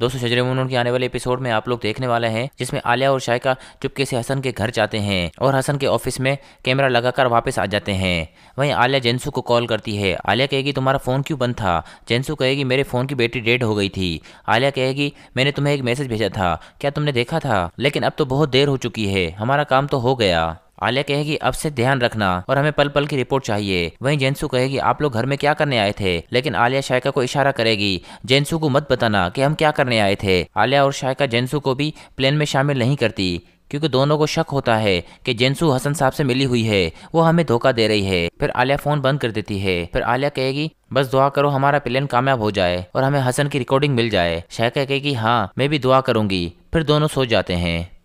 दोस्तों शजर मुनून के आने वाले एपिसोड में आप लोग देखने वाले हैं जिसमें आलिया और शायका चुपके से हसन के घर जाते हैं और हसन के ऑफिस में कैमरा लगाकर वापस आ जाते हैं वहीं आलिया जेंसू को कॉल करती है आलिया कहेगी तुम्हारा फ़ोन क्यों बंद था जेंसू कहेगी मेरे फ़ोन की बैटरी डेड हो गई थी आलिया कहेगी मैंने तुम्हें एक मैसेज भेजा था क्या तुमने देखा था लेकिन अब तो बहुत देर हो चुकी है हमारा काम तो हो गया आलिया कहेगी अब से ध्यान रखना और हमें पल पल की रिपोर्ट चाहिए वहीं जेंसू कहेगी आप लोग घर में क्या करने आए थे लेकिन आलिया शायका को इशारा करेगी जेंसू को मत बताना कि हम क्या करने आए थे आलिया और शायका जेंसू को भी प्लेन में शामिल नहीं करती क्योंकि दोनों को शक होता है कि जेंसू हसन साहब से मिली हुई है वो हमें धोखा दे रही है फिर आलिया फोन बंद कर देती है फिर आलिया कहेगी बस दुआ करो हमारा प्लान कामयाब हो जाए और हमें हसन की रिकॉर्डिंग मिल जाए शायका कहेगी हाँ मैं भी दुआ करूंगी फिर दोनों सो जाते हैं